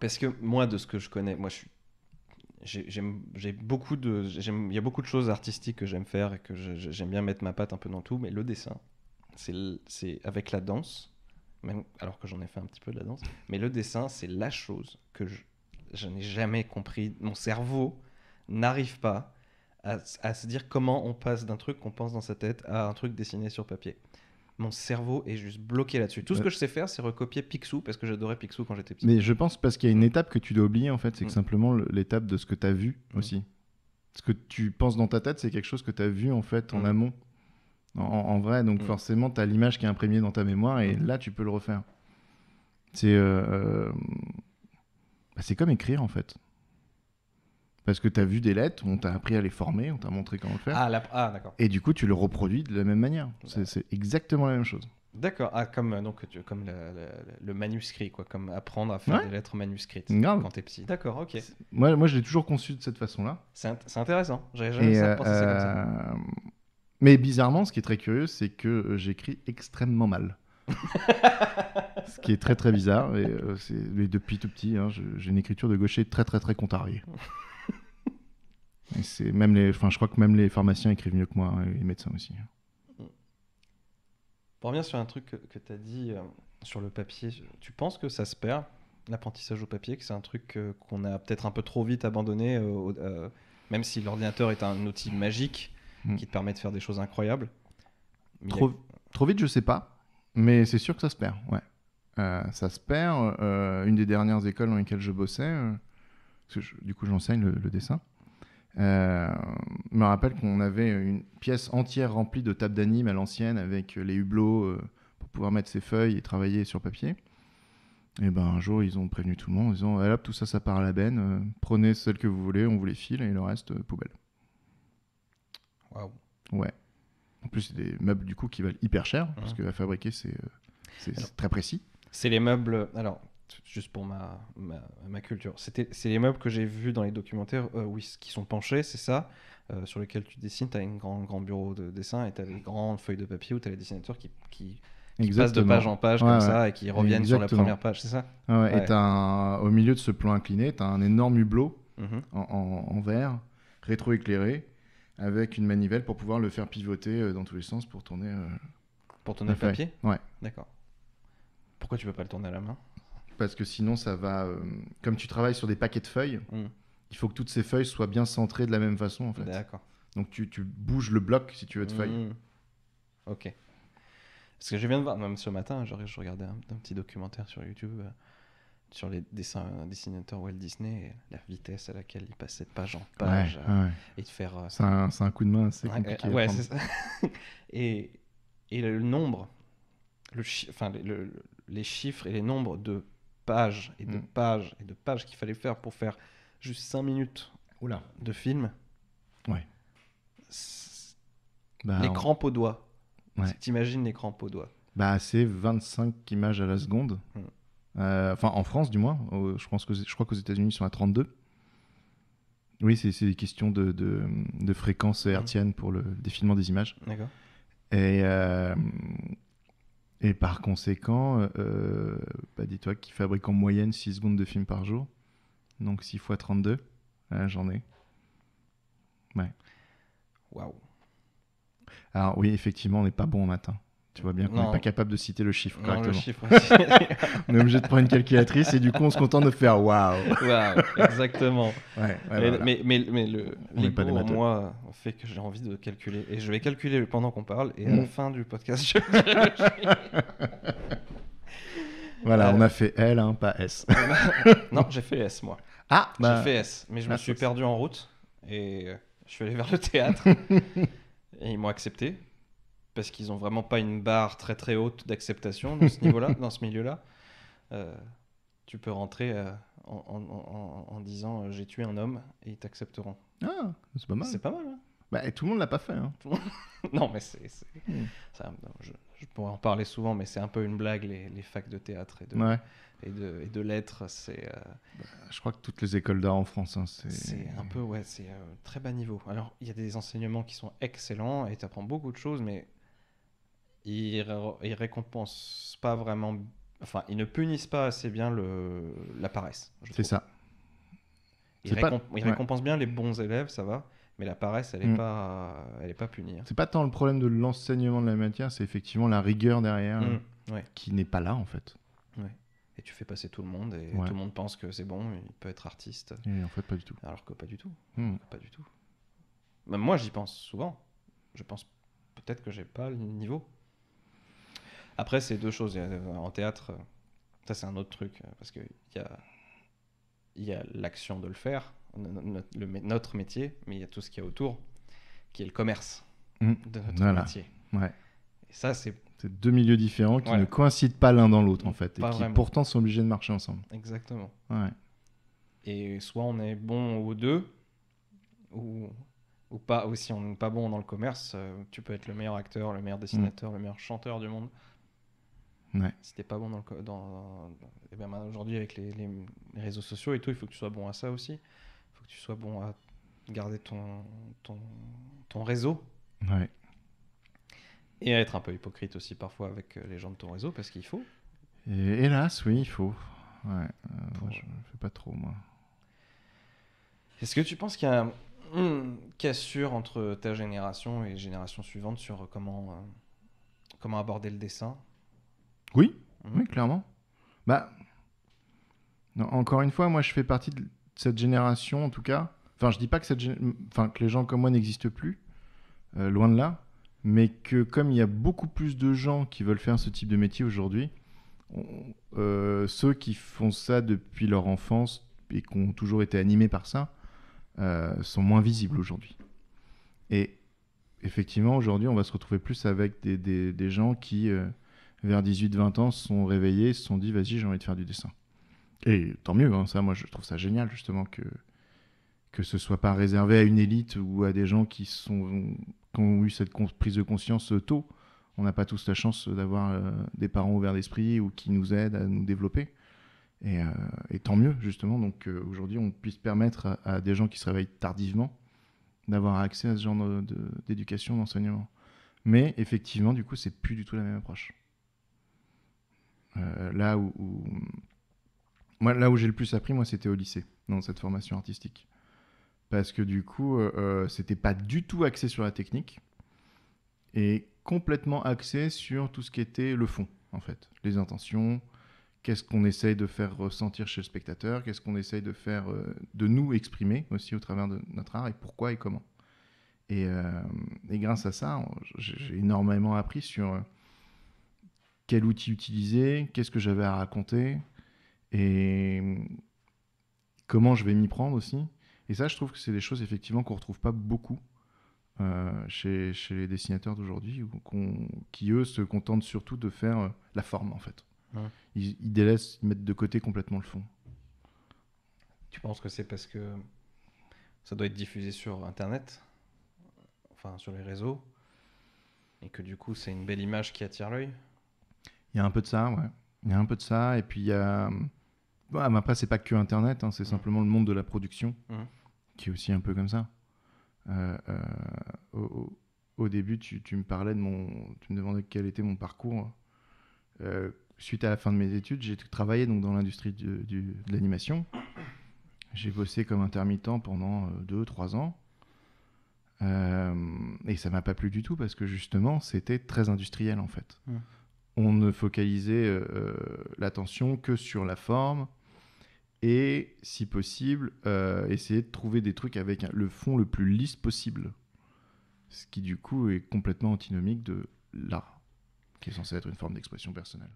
parce que moi, de ce que je connais, moi, je j'ai beaucoup de il y a beaucoup de choses artistiques que j'aime faire et que j'aime bien mettre ma patte un peu dans tout mais le dessin c'est avec la danse même alors que j'en ai fait un petit peu de la danse mais le dessin c'est la chose que je, n'ai jamais compris mon cerveau n'arrive pas à, se dire comment on passe d'un truc qu'on pense dans sa tête à un truc dessiné sur papier mon cerveau est juste bloqué là-dessus. Tout ce que je sais faire, c'est recopier Picsou parce que j'adorais Picsou quand j'étais petit. Mais je pense parce qu'il y a une étape que tu dois oublier en fait, c'est mm. simplement l'étape de ce que tu as vu mm. aussi. Ce que tu penses dans ta tête, c'est quelque chose que tu as vu en fait en mm. amont, en, vrai. Donc forcément, tu as l'image qui est imprimée dans ta mémoire et là, tu peux le refaire. C'est euh, euh, bah, c'est comme écrire en fait. Parce que tu as vu des lettres, on t'a appris à les former, on t'a montré comment le faire. Ah, ah d'accord. Et du coup, tu le reproduis de la même manière. C'est exactement la même chose. D'accord. Ah, comme euh, donc comme le, manuscrit, quoi, comme apprendre à faire des lettres manuscrites quand t'es petit. D'accord, ok. Moi, moi, je l'ai toujours conçu de cette façon-là. C'est intéressant. J'avais jamais pensé ça. Euh, mais bizarrement, ce qui est très curieux, c'est que euh, j'écris extrêmement mal. ce qui est très très bizarre. mais depuis tout petit, hein, j'ai une écriture de gaucher très très très contrariée c'est même les, enfin, je crois que même les pharmaciens écrivent mieux que moi, hein, les médecins aussi. Pour revenir sur un truc que, tu as dit euh, sur le papier, tu penses que ça se perd, l'apprentissage au papier, que c'est un truc euh, qu'on a peut-être un peu trop vite abandonné, euh, même si l'ordinateur est un outil magique hmm. qui te permet de faire des choses incroyables trop, trop, vite, je sais pas, mais c'est sûr que ça se perd, ouais. ça se perd. une des dernières écoles dans lesquelles je bossais, du coup j'enseigne le dessin, euh, je me rappelle qu'on avait une pièce entière remplie de tables d'anime à l'ancienne avec les hublots euh, pour pouvoir mettre ses feuilles et travailler sur papier. Et ben un jour, ils ont prévenu tout le monde en disant ah, tout ça, ça part à la benne, euh, prenez celle que vous voulez, on vous les file et le reste, poubelle. Waouh. Ouais. En plus, c'est des meubles du coup qui valent hyper cher parce mmh. que fabriquer, c'est c'est très précis. C'est les meubles. Alors, juste pour ma, ma, ma culture. C'était, c'est les meubles que j'ai vus dans les documentaires euh, oui, qui sont penchés, c'est ça, euh, sur lesquels tu dessines. Tu as un grand, grand bureau de dessin et tu as des grandes feuilles de papier où tu as les dessinateurs qui, qui, passent de page en page comme ça et qui reviennent sur la première page, c'est ça Et un, au milieu de ce plan incliné, tu as un énorme hublot mhm. en, en, en, verre, rétroéclairé, avec une manivelle pour pouvoir le faire pivoter euh, dans tous les sens pour tourner. Pour tourner le papier Ouais. D'accord. Pourquoi tu peux pas le tourner à la main parce que sinon ça va. Euh, comme tu travailles sur des paquets de feuilles, mm. il faut que toutes ces feuilles soient bien centrées de la même façon en fait. D'accord. Donc tu, tu bouges le bloc si tu veux de mm. feuilles. Ok. Parce que je viens de voir, même ce matin, je, je regardais un, petit documentaire sur YouTube euh, sur les dessins, euh, dessinateurs Walt Disney la vitesse à laquelle il passait de page en page et de faire. C'est un, un coup de main assez compliqué. ouais, ça. et, et le nombre, le enfin, les chiffres et les nombres de pages et de mm. pages et de pages qu'il fallait faire pour faire juste 5 minutes là de film. Ouais. les bah, crampes aux doigts. Ouais. t'imagines les crampes aux doigts. Bah, c'est 25 images à la seconde. Mm. Euh, enfin, en France, du moins. je, pense que, je crois qu'aux États-Unis, ils sont à 32. Oui, c'est des questions de, fréquence mm. hertzienne pour le défilement des images. D'accord. Et, euh, et par conséquent, euh, euh, bah, dis-toi qu'ils fabrique en moyenne 6 secondes de film par jour. Donc 6 fois 32, hein, j'en ai. Ouais. Waouh. Alors oui, effectivement, on n'est pas bon au matin. Tu vois bien qu'on n'est pas capable de citer le chiffre correctement. on est obligé de prendre une calculatrice et du coup, on se contente de faire waouh. Waouh, exactement. mais, mais, mais, le l'ego en moi fait que j'ai envie de calculer. Et je vais calculer pendant qu'on parle et à la mm. fin du podcast, je... Voilà, euh, on a fait L, hein, pas S. non, j'ai fait S, moi. Ah bah. J'ai fait S, mais je me ah, suis perdu en route et je suis allé vers le théâtre et ils m'ont accepté parce qu'ils n'ont vraiment pas une barre très très haute d'acceptation dans ce niveau-là, dans ce milieu-là. Euh, tu peux rentrer euh, en, disant euh, j'ai tué un homme et ils t'accepteront. Ah, c'est pas mal. C'est pas mal. Hein. Bah, et tout le monde l'a pas fait. Hein. non, mais c'est. Hmm. Je, pourrais en parler souvent, mais c'est un peu une blague les, les, facs de théâtre et de, et lettres. C'est. Bah, je crois que toutes les écoles d'art en France, hein, c'est. C'est un peu ouais, c'est très bas niveau. Alors il y a des enseignements qui sont excellents et tu apprends beaucoup de choses, mais ils, ils récompensent pas vraiment. Enfin, ils ne punissent pas assez bien le, la paresse. C'est ça. Ils, récompensent bien les bons élèves, ça va. Mais la paresse, elle n'est mm. pas, elle pas punie. Ce hein. C'est pas tant le problème de l'enseignement de la matière, c'est effectivement la rigueur derrière mm, euh, qui n'est pas là en fait. Et tu fais passer tout le monde et tout le monde pense que c'est bon, il peut être artiste. Et en fait, pas du tout. Alors que pas du tout. Mm. Pas du tout. moi, j'y pense souvent. Je pense peut-être que j'ai pas le niveau. Après, c'est deux choses. Euh, en théâtre, euh, ça c'est un autre truc, euh, parce qu'il y a, y a l'action de le faire, notre, métier, mais il y a tout ce qu'il y a autour, qui est le commerce mmh. de notre métier. ça, c'est... deux milieux différents qui ne coïncident pas l'un dans l'autre, en fait, et qui pourtant sont obligés de marcher ensemble. Exactement. Et soit on est bon aux deux, ou, ou pas, ou si on n'est pas bon dans le commerce, tu peux être le meilleur acteur, le meilleur dessinateur, mmh. le meilleur chanteur du monde. Si t'es pas bon dans le. Dans, et eh bien aujourd'hui, avec les, réseaux sociaux et tout, il faut que tu sois bon à ça aussi. Il faut que tu sois bon à garder ton, ton, réseau. Et à être un peu hypocrite aussi parfois avec euh, les gens de ton réseau, parce qu'il faut. hélas, oui, il faut. Euh, je fais pas trop, moi. Est-ce que tu penses qu'il y a une hmm, cassure entre ta génération et les générations suivantes sur comment, euh, comment aborder le dessin oui, oui, clairement. Bah, encore une fois, moi, je fais partie de cette génération, en tout cas. Enfin, je dis pas que, cette enfin, que les gens comme moi n'existent plus, euh, loin de là, mais que comme il y a beaucoup plus de gens qui veulent faire ce type de métier aujourd'hui, euh, ceux qui font ça depuis leur enfance et qui ont toujours été animés par ça, euh, sont moins visibles aujourd'hui. Et effectivement, aujourd'hui, on va se retrouver plus avec des, des, des gens qui vers 18-20 ans, se sont réveillés, se sont dit vas-y, j'ai envie de faire du dessin. Et tant mieux, hein, ça, moi je trouve ça génial justement que que ce soit pas réservé à une élite ou à des gens qui sont ont eu cette prise de conscience euh, tôt. On n'a pas tous la chance d'avoir euh, des parents ouverts d'esprit ou qui nous aident à nous développer. Et, euh, tant mieux justement. Donc aujourd'hui, on puisse permettre à, des gens qui se réveillent tardivement d'avoir accès à ce genre d'éducation, de, d'enseignement. Mais effectivement, du coup, c'est plus du tout la même approche. Euh, là où, moi, là où j'ai le plus appris, moi, c'était au lycée, dans cette formation artistique. Parce que du coup, euh, euh, c'était pas du tout axé sur la technique et complètement axé sur tout ce qui était le fond, en fait. Les intentions, qu'est-ce qu'on essaye de faire ressentir chez le spectateur, qu'est-ce qu'on essaye de faire, euh, de nous exprimer aussi au travers de notre art et pourquoi et comment. et grâce à ça, j'ai énormément appris sur quel outil utiliser, qu'est-ce que j'avais à raconter et hum, comment je vais m'y prendre aussi. Et ça, je trouve que c'est des choses effectivement qu'on retrouve pas beaucoup euh, chez, les dessinateurs d'aujourd'hui, ou qui eux se contentent surtout de faire euh, la forme en fait. Ils, ils, délaissent, ils mettent de côté complètement le fond. Tu penses que c'est parce que ça doit être diffusé sur Internet, enfin sur les réseaux, et que du coup c'est une belle image qui attire l'œil il y a un peu de ça, ouais. Il y a un peu de ça. Et puis, il bah, euh, après, c'est pas que Internet, hein, c'est mm. simplement le monde de la production mm. qui est aussi un peu comme ça. Euh, euh, au, début, tu, me parlais de mon. Tu me demandais quel était mon parcours. suite à la fin de mes études, j'ai travaillé donc, dans l'industrie de l'animation. J'ai bossé comme intermittent pendant 2-3 ans. et ça m'a pas plu du tout parce que justement, c'était très industriel en fait. Mm on ne focalisait euh, l'attention que sur la forme et, si possible, euh, essayer de trouver des trucs avec le fond le plus lisse possible. Ce qui, du coup, est complètement antinomique de l'art, qui est censé être une forme d'expression personnelle.